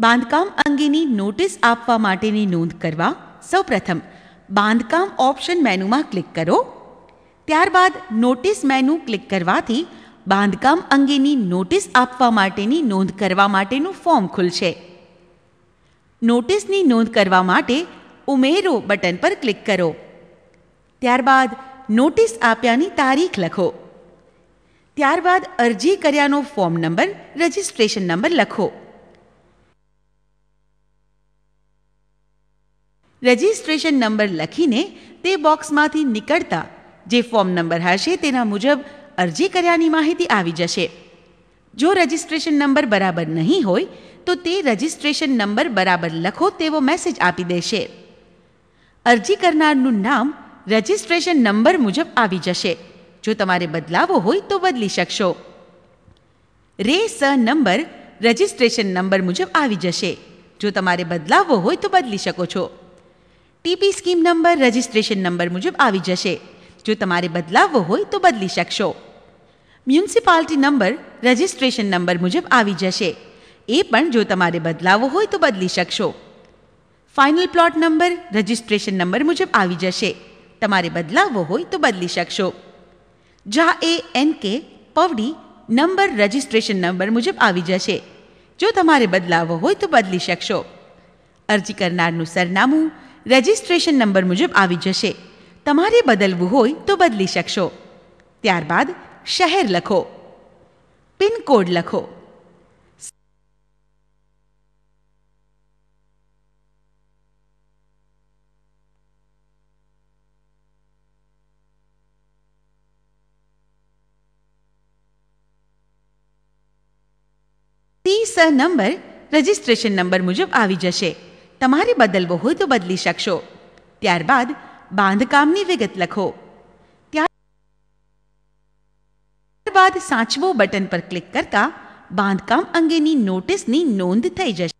બાંધકામ અંગેની નોટિસ આપવા માટેની નોંધ કરવા સૌપ્રથમ બાંધકામ ઓપ્શન મેનુમાં ક્લિક કરો ત્યારબાદ નોટિસ મેનુ ક્લિક કરવાથી બાંધકામ અંગેની નોટિસ આપવા માટેની નોંધ કરવા માટેનું ફોર્મ ખુલશે નોટિસની નોંધ કરવા માટે ઉમેરો બટન પર ક્લિક કરો ત્યારબાદ નોટિસ આપ્યાની તારીખ લખો ત્યારબાદ અરજી કર્યાનો ફોર્મ નંબર રજિસ્ટ્રેશન નંબર લખો રજિસ્ટ્રેશન નંબર લખીને તે બોક્સમાંથી નીકળતા જે ફોર્મ નંબર હશે તેના મુજબ અરજી કર્યાની માહિતી આવી જશે જો રજિસ્ટ્રેશન નંબર બરાબર નહીં હોય તો તે રજિસ્ટ્રેશન નંબર બરાબર લખો તેવો મેસેજ આપી દેશે અરજી કરનારનું નામ રજિસ્ટ્રેશન નંબર મુજબ આવી જશે જો તમારે બદલાવો હોય તો બદલી શકશો રે સ નંબર રજિસ્ટ્રેશન નંબર મુજબ આવી જશે જો તમારે બદલાવવો હોય તો બદલી શકો છો TP scheme number registration number મુજબ આવી જશે જો તમારે બદલાવવો હોય તો બદલી શકશો મ્યુનિસિપાલિટી નંબર રજિસ્ટ્રેશન નંબર મુજબ આવી જશે એ પણ જો તમારે બદલાવવો હોય તો બદલી શકશો final plot number registration number મુજબ આવી જશે તમારે બદલાવવો હોય તો બદલી શકશો જા એ એન કે પવડી નંબર રજિસ્ટ્રેશન નંબર મુજબ આવી જશે જો તમારે બદલાવવો હોય તો બદલી શકશો અરજી કરનારનું સરનામું રજિસ્ટ્રેશન નંબર મુજબ આવી જશે તમારે બદલવું હોય તો બદલી શકશો ત્યારબાદ શહેર લખો પિનકોડ લખો તી નંબર રજિસ્ટ્રેશન નંબર મુજબ આવી જશે તમારે બદલવો હોય તો બદલી શકશો ત્યારબાદ બાંધકામની વિગત લખો ત્યારબાદ સાચવો બટન પર ક્લિક કરતા બાંધકામ અંગેની નોટિસની નોંધ થઈ જશે